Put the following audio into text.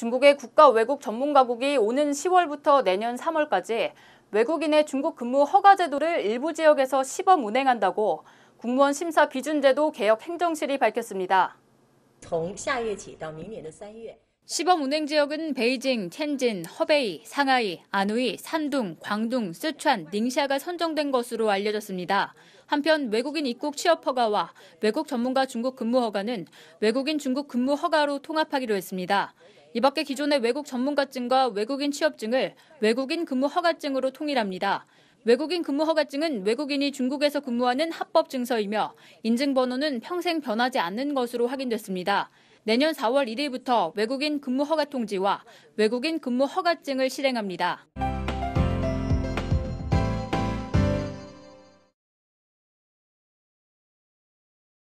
중국의 국가 외국 전문가국이 오는 10월부터 내년 3월까지 외국인의 중국 근무 허가 제도를 일부 지역에서 시범 운행한다고 국무원 심사 비준제도 개혁 행정실이 밝혔습니다. 시범 운행 지역은 베이징, 텐진, 허베이, 상하이, 안누이 산둥, 광둥, 쓰촨, 닝샤가 선정된 것으로 알려졌습니다. 한편 외국인 입국 취업 허가와 외국 전문가 중국 근무 허가는 외국인 중국 근무 허가로 통합하기로 했습니다. 이 밖에 기존의 외국 전문가증과 외국인 취업증을 외국인 근무 허가증으로 통일합니다. 외국인 근무 허가증은 외국인이 중국에서 근무하는 합법 증서이며 인증 번호는 평생 변하지 않는 것으로 확인됐습니다. 내년 4월 1일부터 외국인 근무 허가 통지와 외국인 근무 허가증을 실행합니다.